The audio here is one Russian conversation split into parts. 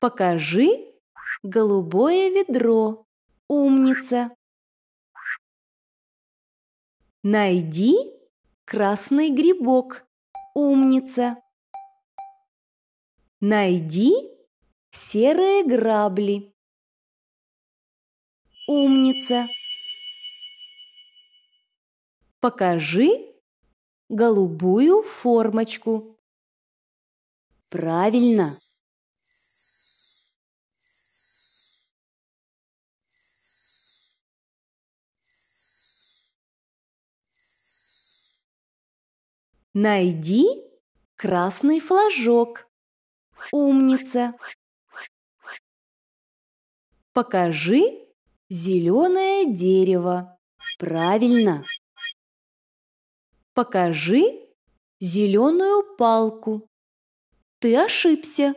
Покажи голубое ведро. Умница. Найди красный грибок. Умница. Найди серые грабли. Умница. Покажи голубую формочку. Правильно. Найди красный флажок. Умница. Покажи зеленое дерево. Правильно. Покажи зеленую палку. Ты ошибся.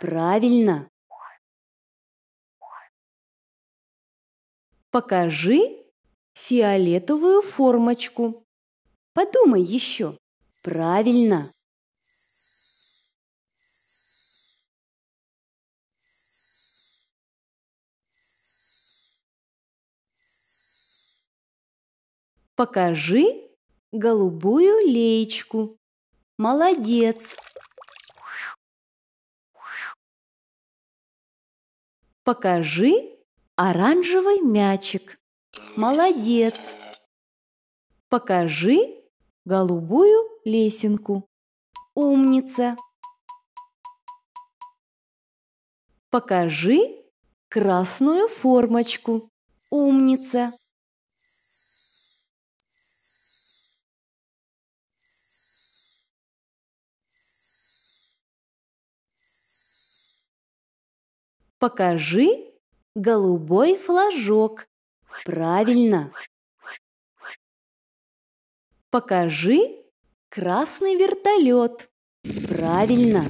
Правильно. Покажи фиолетовую формочку. Подумай еще. Правильно. Покажи голубую леечку. Молодец. Покажи оранжевый мячик. Молодец. Покажи голубую лесенку. Умница! Покажи красную формочку. Умница! Покажи голубой флажок. Правильно, Покажи красный вертолет. Правильно,